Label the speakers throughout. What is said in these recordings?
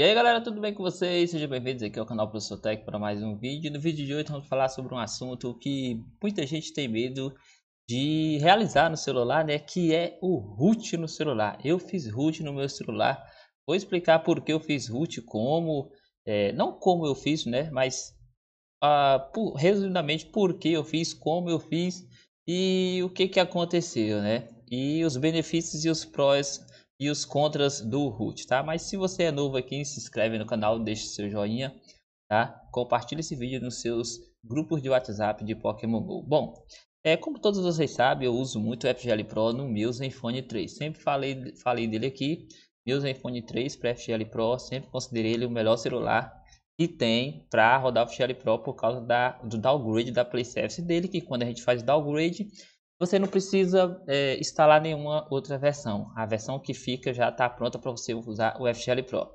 Speaker 1: E aí galera, tudo bem com vocês? Sejam bem-vindos aqui ao canal Professor Tech para mais um vídeo. No vídeo de hoje vamos falar sobre um assunto que muita gente tem medo de realizar no celular, né? Que é o root no celular. Eu fiz root no meu celular. Vou explicar por que eu fiz root, como, é, não como eu fiz, né? Mas ah, por, resumidamente por que eu fiz, como eu fiz e o que que aconteceu, né? E os benefícios e os prós e os contras do root, tá? Mas se você é novo aqui, se inscreve no canal, deixe seu joinha, tá? Compartilhe esse vídeo nos seus grupos de WhatsApp de Pokémon GO. Bom, é, como todos vocês sabem, eu uso muito o FGL Pro no meu Zenfone 3. Sempre falei, falei dele aqui, meu Zenfone 3 para FGL Pro, sempre considerei ele o melhor celular que tem para rodar o FGL Pro por causa da, do downgrade da Play Service dele, que quando a gente faz downgrade, você não precisa é, instalar nenhuma outra versão. A versão que fica já está pronta para você usar o FGL Pro.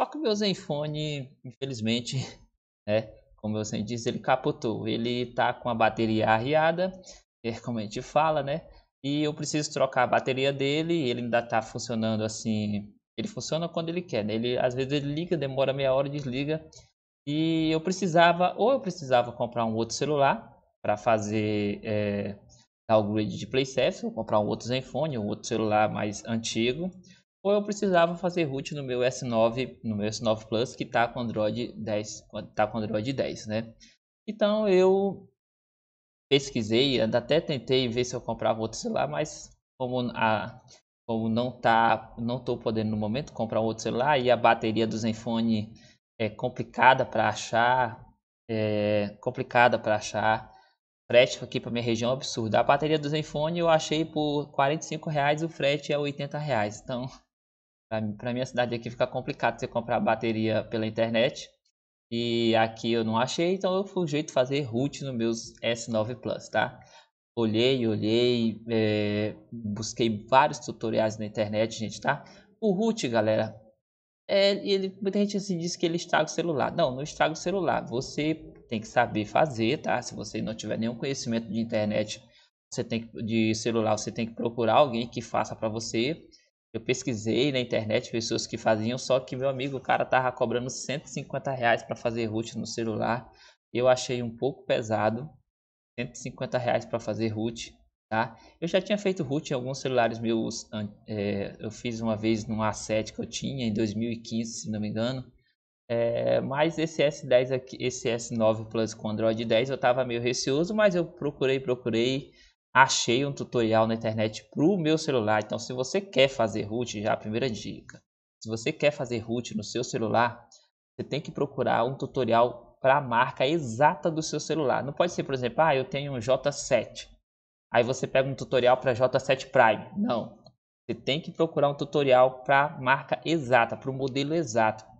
Speaker 1: Só que o meu Zenfone, infelizmente, né, como eu sempre disse, ele capotou. Ele está com a bateria arriada, é como a gente fala, né? E eu preciso trocar a bateria dele. Ele ainda está funcionando assim. Ele funciona quando ele quer. Né? Ele às vezes ele liga, demora meia hora, desliga. E eu precisava, ou eu precisava comprar um outro celular para fazer é, dar o grid de PlayStation, comprar um outro Zenfone, um outro celular mais antigo, ou eu precisava fazer root no meu S9, no meu S9 Plus, que está com Android 10, tá com Android 10, tá né? Então eu pesquisei, até tentei ver se eu comprava outro celular, mas como a como não tá, não estou podendo no momento comprar outro celular e a bateria do Zenfone é complicada para achar, é complicada para achar frete aqui para minha região é um absurdo. A bateria do Zenfone eu achei por 45 reais, o frete é 80 reais. Então, para minha cidade aqui fica complicado você comprar bateria pela internet. E aqui eu não achei, então eu fui o jeito de fazer root no meus S9 Plus, tá? Olhei, olhei, é, busquei vários tutoriais na internet, gente, tá? O root, galera, é, ele, muita gente se assim diz que ele estraga o celular. Não, não estraga o celular. Você tem que saber fazer, tá? Se você não tiver nenhum conhecimento de internet, você tem que, de celular, você tem que procurar alguém que faça para você. Eu pesquisei na internet pessoas que faziam, só que meu amigo, o cara tava cobrando 150 reais para fazer root no celular. Eu achei um pouco pesado, 150 reais para fazer root, tá? Eu já tinha feito root em alguns celulares meus, é, eu fiz uma vez num A7 que eu tinha em 2015, se não me engano. É, mas esse S10 aqui, esse S9 Plus com Android 10 eu estava meio receoso, mas eu procurei, procurei, achei um tutorial na internet para o meu celular. Então, se você quer fazer root, já a primeira dica. Se você quer fazer root no seu celular, você tem que procurar um tutorial para a marca exata do seu celular. Não pode ser, por exemplo, ah, eu tenho um J7. Aí você pega um tutorial para J7 Prime. Não. Você tem que procurar um tutorial para a marca exata, para o modelo exato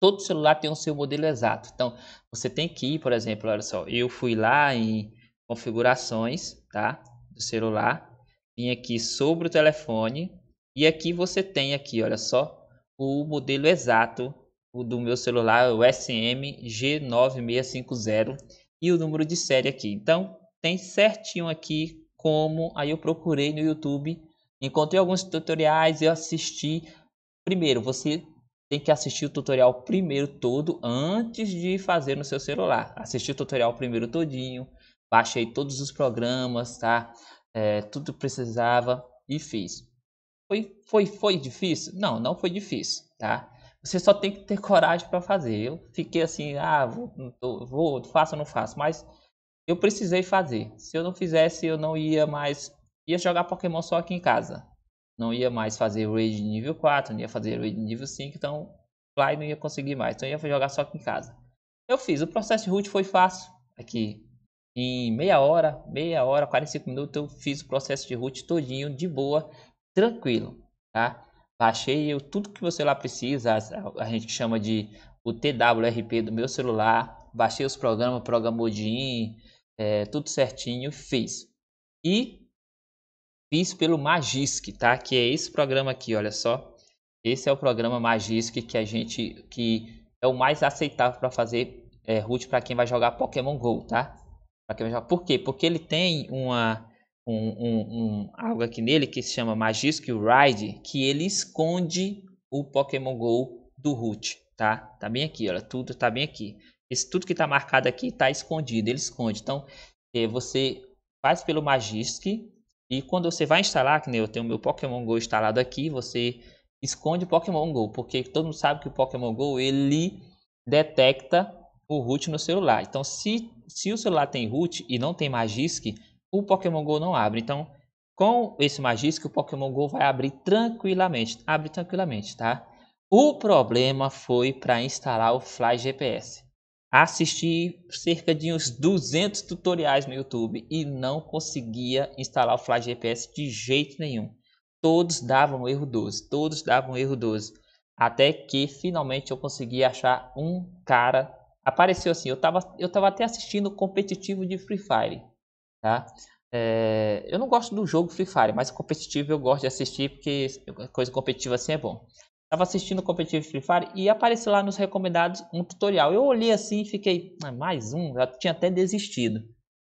Speaker 1: todo celular tem o seu modelo exato. Então, você tem que ir, por exemplo, olha só, eu fui lá em configurações, tá? Do celular, vim aqui sobre o telefone e aqui você tem aqui, olha só, o modelo exato do meu celular, o SMG9650 e o número de série aqui. Então, tem certinho aqui como, aí eu procurei no YouTube, encontrei alguns tutoriais, eu assisti. Primeiro, você tem que assistir o tutorial primeiro todo antes de fazer no seu celular. Assistir o tutorial primeiro todinho, baixei todos os programas, tá? É, tudo precisava e fiz. Foi, foi, foi difícil? Não, não foi difícil, tá? Você só tem que ter coragem para fazer. Eu fiquei assim, ah, vou, vou, faço ou não faço, mas eu precisei fazer. Se eu não fizesse, eu não ia mais ia jogar Pokémon só aqui em casa não ia mais fazer raid nível 4, não ia fazer raid nível 5, então Fly não ia conseguir mais, então ia jogar só aqui em casa. Eu fiz, o processo de root foi fácil, aqui em meia hora, meia hora, 45 minutos eu fiz o processo de root todinho, de boa, tranquilo, tá? Baixei eu, tudo que você lá precisa, a, a gente chama de o TWRP do meu celular, baixei os programas, programou de in, é, eh, tudo certinho, fiz. E Fiz pelo Magisk, tá? Que é esse programa aqui, olha só. Esse é o programa Magisk que a gente que é o mais aceitável para fazer é, root para quem vai jogar Pokémon Go, tá? Para quem vai jogar. Por quê? Porque ele tem uma um, um, um, algo aqui nele que se chama Magisk Ride, que ele esconde o Pokémon Go do root, tá? Tá bem aqui, olha, tudo tá bem aqui. Esse tudo que tá marcado aqui tá escondido, ele esconde. Então, é, você faz pelo Magisk e quando você vai instalar, que nem eu tenho meu Pokémon Go instalado aqui, você esconde o Pokémon Go, porque todo mundo sabe que o Pokémon Go ele detecta o root no celular. Então, se, se o celular tem root e não tem Magisk, o Pokémon Go não abre. Então, com esse Magisk, o Pokémon Go vai abrir tranquilamente. Abre tranquilamente, tá? O problema foi para instalar o Fly GPS assisti cerca de uns 200 tutoriais no YouTube e não conseguia instalar o Flash GPS de jeito nenhum. Todos davam erro 12, todos davam erro 12. Até que finalmente eu consegui achar um cara. Apareceu assim, eu tava, eu tava até assistindo competitivo de Free Fire, tá? É, eu não gosto do jogo Free Fire, mas competitivo eu gosto de assistir porque coisa competitiva assim é bom. Tava assistindo o competitivo Free Fire e apareceu lá nos recomendados um tutorial. Eu olhei assim e fiquei, ah, mais um, já tinha até desistido.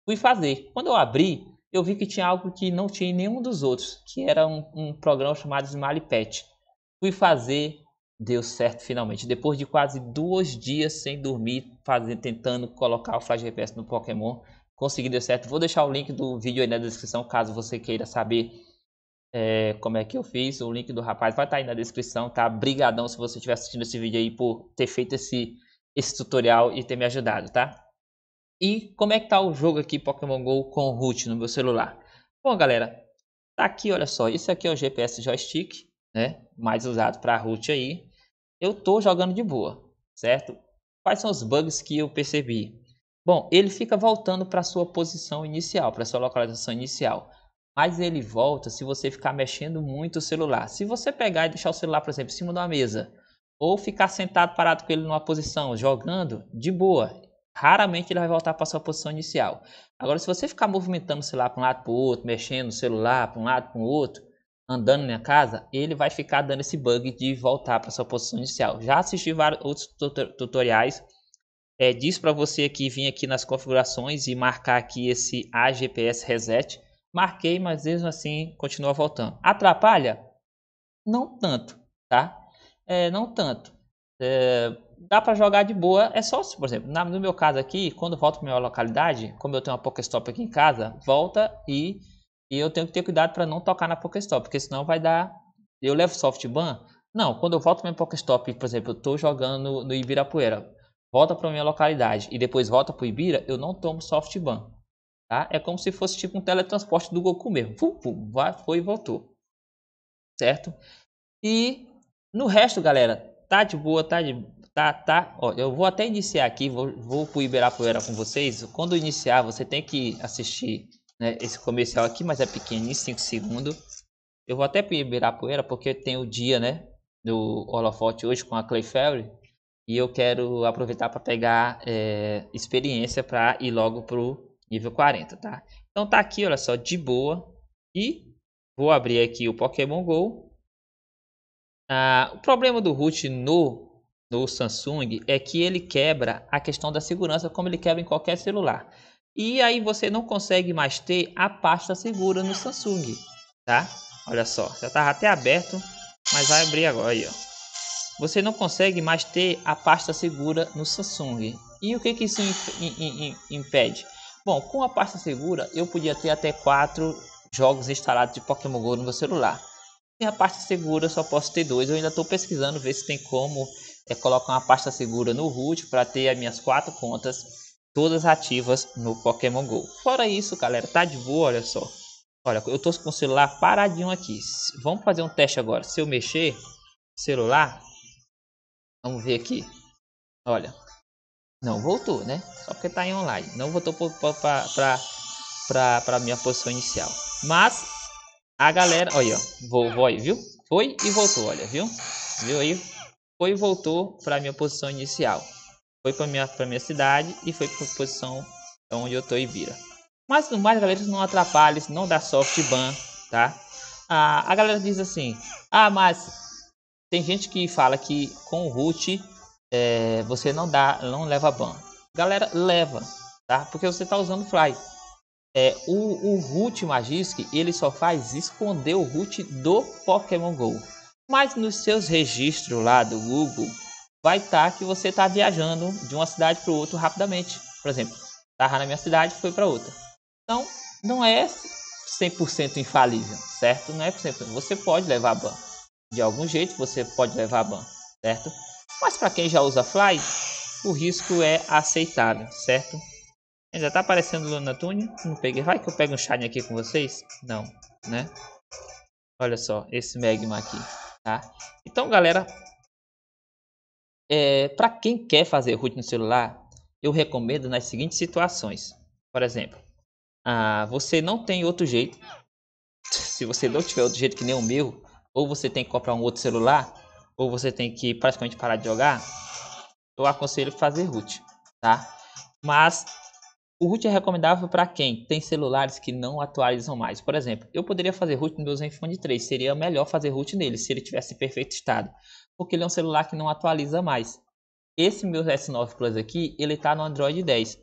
Speaker 1: Fui fazer. Quando eu abri, eu vi que tinha algo que não tinha em nenhum dos outros, que era um, um programa chamado Smiley Pet. Fui fazer, deu certo finalmente. Depois de quase dois dias sem dormir, fazendo, tentando colocar o Flash GPS no Pokémon, consegui, deu certo. Vou deixar o link do vídeo aí na descrição, caso você queira saber é, como é que eu fiz? O link do rapaz vai estar tá aí na descrição, tá? Brigadão se você estiver assistindo esse vídeo aí por ter feito esse, esse tutorial e ter me ajudado, tá? E como é que tá o jogo aqui Pokémon GO com root no meu celular? Bom, galera, tá aqui, olha só. Isso aqui é o GPS joystick, né? Mais usado para root aí. Eu tô jogando de boa, certo? Quais são os bugs que eu percebi? Bom, ele fica voltando para sua posição inicial, para sua localização inicial mas ele volta se você ficar mexendo muito o celular. Se você pegar e deixar o celular, por exemplo, em cima de uma mesa, ou ficar sentado parado com ele numa posição jogando, de boa, raramente ele vai voltar para sua posição inicial. Agora, se você ficar movimentando o celular para um lado para o outro, mexendo o celular para um lado para o outro, andando na minha casa, ele vai ficar dando esse bug de voltar para sua posição inicial. Já assisti vários outros tutoriais. É, eh, diz para você aqui vir aqui nas configurações e marcar aqui esse AGPS Reset. Marquei, mas mesmo assim continua voltando. Atrapalha? Não tanto, tá? É, não tanto. É, dá para jogar de boa. É só, se, por exemplo, na, no meu caso aqui, quando volto para minha localidade, como eu tenho uma Pokéstop aqui em casa, volta e, e eu tenho que ter cuidado para não tocar na Pokéstop, porque senão vai dar. Eu levo soft ban? Não, quando eu volto para minha Pokéstop, por exemplo, eu estou jogando no, Ibirapuera, volta para minha localidade e depois volta para o Ibira, eu não tomo soft ban. Tá? É como se fosse tipo um teletransporte do Goku mesmo. Fum, vai, foi e voltou. Certo? E no resto, galera, tá de boa, tá de. Tá, tá. Ó, eu vou até iniciar aqui, vou, vou pro Ibirapuera com vocês. Quando iniciar, você tem que assistir né, esse comercial aqui, mas é pequenininho, 5 segundos. Eu vou até pro Ibirapuera porque tem o dia, né? Do holofote hoje com a Clay Ferry. E eu quero aproveitar para pegar é, experiência para ir logo pro nível 40, tá? Então tá aqui, olha só, de boa. E vou abrir aqui o Pokémon GO. Ah, o problema do root no, no Samsung é que ele quebra a questão da segurança, como ele quebra em qualquer celular. E aí você não consegue mais ter a pasta segura no Samsung, tá? Olha só, já tava até aberto, mas vai abrir agora aí, ó. Você não consegue mais ter a pasta segura no Samsung. E o que, que isso impede? Bom, com a pasta segura, eu podia ter até 4 jogos instalados de Pokémon GO no meu celular. Sem a pasta segura, só posso ter dois. Eu ainda estou pesquisando, ver se tem como é, colocar uma pasta segura no root para ter as minhas quatro contas todas ativas no Pokémon GO. Fora isso, galera, tá de boa, olha só. Olha, eu estou com o celular paradinho aqui. Vamos fazer um teste agora. Se eu mexer celular, vamos ver aqui. Olha, não, voltou, né? Só porque tá em online. Não voltou para minha posição inicial. Mas a galera. Olha, ó. Vou, vou aí, viu? Foi e voltou, olha, viu? Viu aí? Foi e voltou para minha posição inicial. Foi para minha, minha cidade e foi para posição onde eu tô e vira. Mas no mais, galera, isso não atrapalha, isso não dá soft ban, tá? A a galera diz assim: ah, mas tem gente que fala que com o root é, você não dá, não leva ban. Galera, leva, tá? Porque você está usando fly. É, o, o root Magisk, ele só faz esconder o root do Pokémon GO. Mas nos seus registros lá do Google, vai estar tá que você está viajando de uma cidade para outra rapidamente. Por exemplo, tá na minha cidade foi para outra. Então, não é 100% infalível, certo? Não é por cento. Você pode levar ban. De algum jeito você pode levar ban, certo? Mas para quem já usa Fly, o risco é aceitável, certo? Já tá aparecendo Luna Tune? Não peguei. Vai que eu pego um Shine aqui com vocês? Não, né? Olha só, esse Magma aqui, tá? Então, galera, é, para quem quer fazer root no celular, eu recomendo nas seguintes situações. Por exemplo, ah, você não tem outro jeito. Se você não tiver outro jeito que nem o meu, ou você tem que comprar um outro celular, ou você tem que praticamente parar de jogar, eu aconselho fazer root, tá? Mas o root é recomendável para quem tem celulares que não atualizam mais. Por exemplo, eu poderia fazer root no meu Zenfone 3, seria melhor fazer root nele se ele tivesse em perfeito estado, porque ele é um celular que não atualiza mais. Esse meu S9 Plus aqui, ele está no Android 10.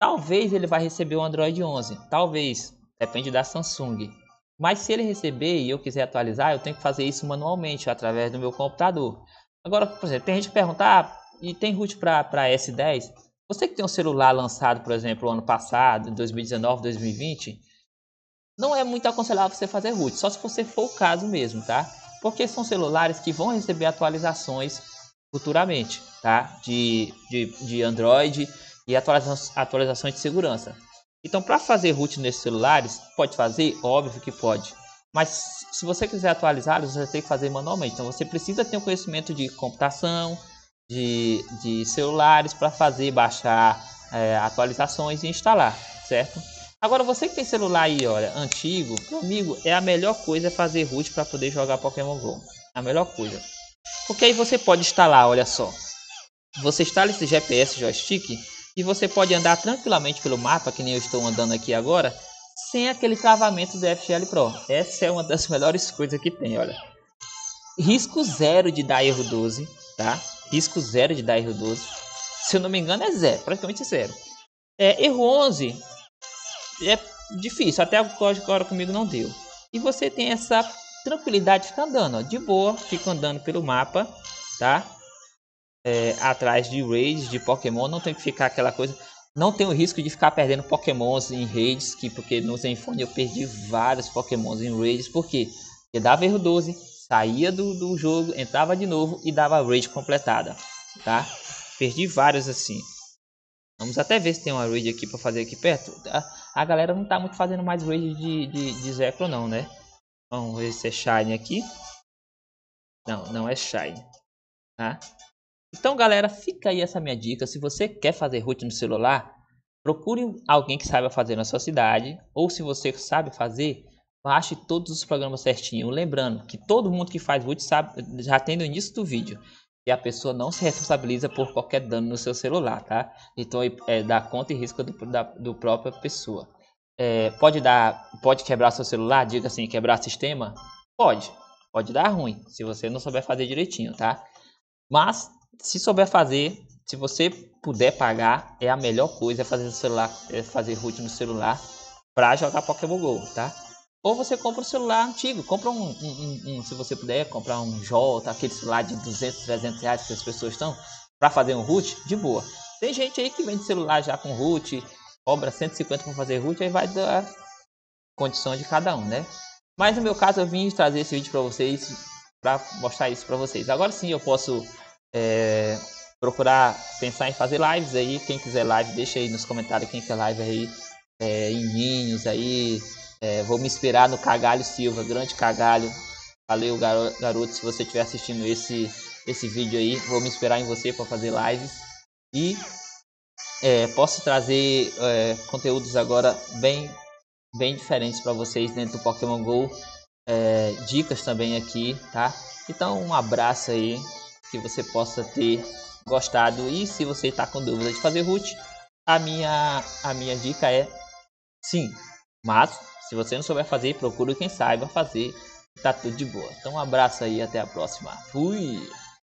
Speaker 1: Talvez ele vai receber o Android 11, talvez, depende da Samsung, mas se ele receber e eu quiser atualizar, eu tenho que fazer isso manualmente através do meu computador. Agora, por exemplo, tem gente que pergunta, ah, e tem root para S10? Você que tem um celular lançado, por exemplo, ano passado, em 2019, 2020, não é muito aconselhável você fazer root, só se você for o caso mesmo, tá? Porque são celulares que vão receber atualizações futuramente, tá? De, de, de Android e atualiza atualizações de segurança. Então, para fazer root nesses celulares, pode fazer? Óbvio que pode. Mas se você quiser atualizá-los, você tem que fazer manualmente. Então, você precisa ter um conhecimento de computação, de, de celulares para fazer, baixar é, atualizações e instalar, certo? Agora, você que tem celular aí, olha, antigo, meu amigo, é a melhor coisa é fazer root para poder jogar Pokémon GO. A melhor coisa. Porque aí você pode instalar, olha só. Você instala esse GPS joystick e você pode andar tranquilamente pelo mapa, que nem eu estou andando aqui agora, sem aquele travamento do FGL Pro. Essa é uma das melhores coisas que tem, olha. Risco zero de dar erro 12, tá? Risco zero de dar erro 12. Se eu não me engano é zero, praticamente zero. É, erro 11 é difícil, até o código agora comigo não deu. E você tem essa tranquilidade de ficar andando, ó, de boa, fica andando pelo mapa, tá? é, atrás de raids de Pokémon, não tem que ficar aquela coisa. Não tem o risco de ficar perdendo Pokémons em raids, que porque no Zenfone eu perdi vários Pokémons em raids, por quê? Porque dava erro 12, saía do, do jogo, entrava de novo e dava raid completada, tá? Perdi vários assim. Vamos até ver se tem uma raid aqui para fazer aqui perto. A, tá? a, galera não tá muito fazendo mais raid de, de, de Zekro não, né? Vamos ver se é Shine aqui. Não, não é Shine, tá? Então, galera, fica aí essa minha dica. Se você quer fazer root no celular, procure alguém que saiba fazer na sua cidade. Ou se você sabe fazer, baixe todos os programas certinho. Lembrando que todo mundo que faz root sabe, já tem no início do vídeo. E a pessoa não se responsabiliza por qualquer dano no seu celular, tá? Então é da conta e risco do, da, do própria pessoa. É, pode dar, pode quebrar seu celular, diga assim, quebrar sistema? Pode, pode dar ruim, se você não souber fazer direitinho, tá? Mas se souber fazer, se você puder pagar, é a melhor coisa é fazer o celular, é fazer root no celular para jogar Pokémon Go, tá? Ou você compra um celular antigo, compra um, um, um, um se você puder, comprar um J, aquele celular de 200, 300 reais que as pessoas estão, para fazer um root, de boa. Tem gente aí que vende celular já com root, cobra 150 para fazer root, aí vai dar condição de cada um, né? Mas no meu caso eu vim trazer esse vídeo para vocês, para mostrar isso para vocês. Agora sim eu posso é, procurar pensar em fazer lives aí. Quem quiser live, deixa aí nos comentários quem quer live aí. É, em Ninhos aí. É, vou me inspirar no Cagalho Silva, grande Cagalho. Valeu, garoto, se você estiver assistindo esse, esse vídeo aí. Vou me inspirar em você para fazer lives. E é, posso trazer é, conteúdos agora bem, bem diferentes para vocês dentro do Pokémon GO. É, dicas também aqui, tá? Então, um abraço aí que você possa ter gostado. E se você está com dúvida de fazer root, a minha, a minha dica é sim. Mas, se você não souber fazer, procure quem saiba fazer. Tá tudo de boa. Então, um abraço aí até a próxima. Fui!